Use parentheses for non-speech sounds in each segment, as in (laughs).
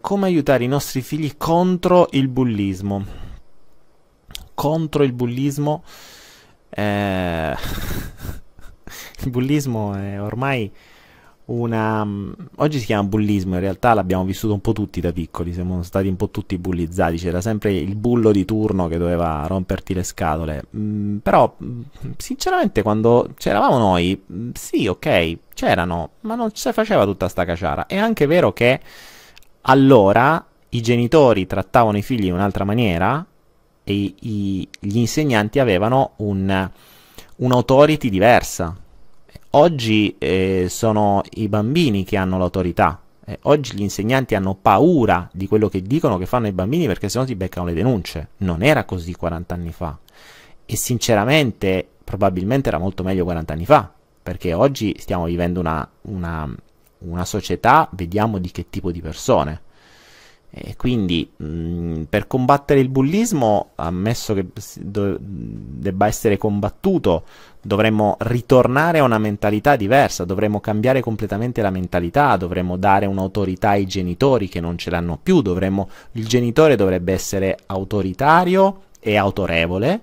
come aiutare i nostri figli contro il bullismo. Contro il bullismo. Eh, (laughs) il bullismo è ormai una... Mm, oggi si chiama bullismo, in realtà l'abbiamo vissuto un po' tutti da piccoli, siamo stati un po' tutti bullizzati, c'era sempre il bullo di turno che doveva romperti le scatole. Mm, però, mm, sinceramente, quando c'eravamo noi, mm, sì, ok, c'erano, ma non si faceva tutta sta caciara. È anche vero che allora i genitori trattavano i figli in un'altra maniera e i, gli insegnanti avevano un, un'autority diversa. Oggi eh, sono i bambini che hanno l'autorità. Eh, oggi gli insegnanti hanno paura di quello che dicono che fanno i bambini perché sennò si beccano le denunce. Non era così 40 anni fa. E sinceramente, probabilmente era molto meglio 40 anni fa, perché oggi stiamo vivendo una, una una società, vediamo di che tipo di persone. E quindi mh, mm, per combattere il bullismo, ammesso che do- debba essere combattuto, dovremmo ritornare a una mentalità diversa, dovremmo cambiare completamente la mentalità, dovremmo dare un'autorità ai genitori che non ce l'hanno più, dovremmo, il genitore dovrebbe essere autoritario e autorevole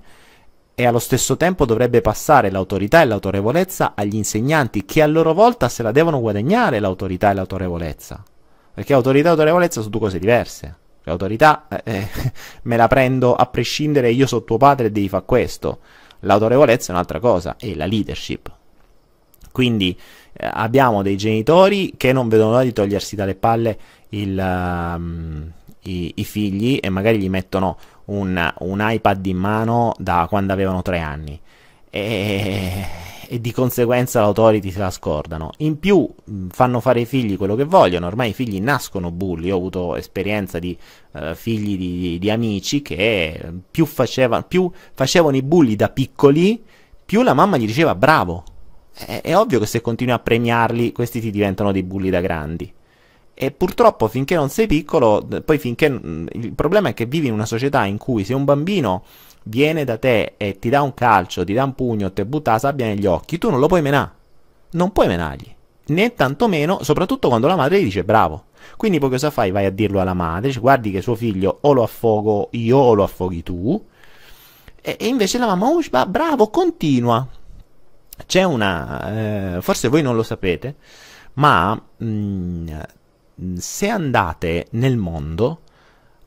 e allo stesso tempo dovrebbe passare l'autorità e l'autorevolezza agli insegnanti che a loro volta se la devono guadagnare l'autorità e l'autorevolezza. Perché autorità e autorevolezza sono due cose diverse. L'autorità cioè, eh, eh, (laughs) me la prendo a prescindere, io sono tuo padre e devi fare questo. L'autorevolezza è un'altra cosa, è la leadership. Quindi eh, abbiamo dei genitori che non vedono l'ora di togliersi dalle palle il, um, i, i, figli e magari gli mettono un, un iPad in mano da quando avevano tre anni e, e di conseguenza l'autority se la scordano. In più mm, fanno fare i figli quello che vogliono, ormai i figli nascono bulli, io ho avuto esperienza di uh, figli di, di, di, amici che più, faceva, più facevano i bulli da piccoli, più la mamma gli diceva bravo. È, è ovvio che se continui a premiarli, questi ti diventano dei bulli da grandi. E purtroppo finché non sei piccolo, poi finché... Il problema è che vivi in una società in cui se un bambino viene da te e ti dà un calcio, ti dà un pugno, ti butta la sabbia negli occhi, tu non lo puoi menare. Non puoi menargli. Né tantomeno, soprattutto quando la madre gli dice bravo. Quindi poi cosa fai? Vai a dirlo alla madre, cioè, guardi che suo figlio o lo affogo io o lo affoghi tu. E, e invece la mamma, oh, bravo, continua. C'è una... Eh, forse voi non lo sapete, ma... Mh, mm, Mm, se andate nel mondo,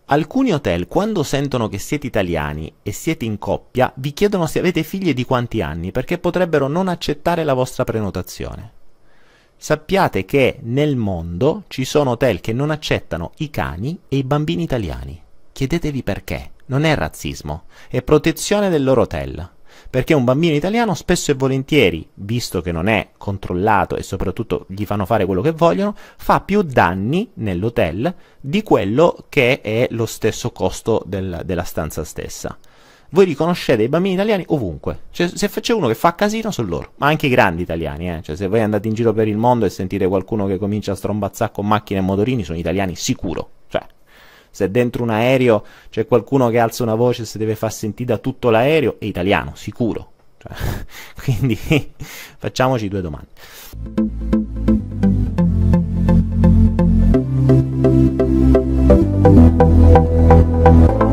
alcuni hotel, quando sentono che siete italiani e siete in coppia, vi chiedono se avete figli e di quanti anni, perché potrebbero non accettare la vostra prenotazione. Sappiate che nel mondo ci sono hotel che non accettano i cani e i bambini italiani. Chiedetevi perché. Non è razzismo, è protezione del loro hotel perché un bambino italiano spesso e volentieri, visto che non è controllato e soprattutto gli fanno fare quello che vogliono, fa più danni nell'hotel di quello che è lo stesso costo del, della stanza stessa. Voi riconoscete i bambini italiani ovunque, cioè, se c'è uno che fa casino sono loro, ma anche i grandi italiani, eh? cioè, se voi andate in giro per il mondo e sentite qualcuno che comincia a strombazzare con macchine e motorini sono italiani sicuro se dentro un aereo c'è qualcuno che alza una voce si deve far sentire da tutto l'aereo, è italiano, sicuro. Cioè, (laughs) quindi facciamoci due domande. Thank you.